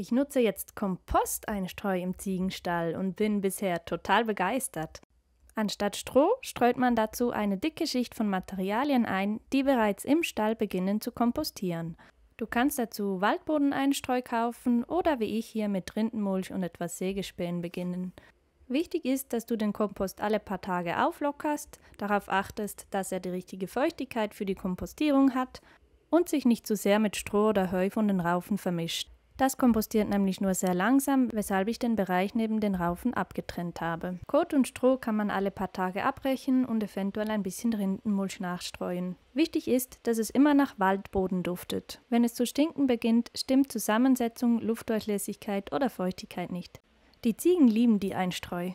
Ich nutze jetzt Komposteinstreu im Ziegenstall und bin bisher total begeistert. Anstatt Stroh streut man dazu eine dicke Schicht von Materialien ein, die bereits im Stall beginnen zu kompostieren. Du kannst dazu Waldbodeneinstreu kaufen oder wie ich hier mit Rindenmulch und etwas Sägespänen beginnen. Wichtig ist, dass du den Kompost alle paar Tage auflockerst, darauf achtest, dass er die richtige Feuchtigkeit für die Kompostierung hat und sich nicht zu sehr mit Stroh oder Heu von den Raufen vermischt. Das kompostiert nämlich nur sehr langsam, weshalb ich den Bereich neben den Raufen abgetrennt habe. Kot und Stroh kann man alle paar Tage abbrechen und eventuell ein bisschen Rindenmulch nachstreuen. Wichtig ist, dass es immer nach Waldboden duftet. Wenn es zu stinken beginnt, stimmt Zusammensetzung, Luftdurchlässigkeit oder Feuchtigkeit nicht. Die Ziegen lieben die Einstreu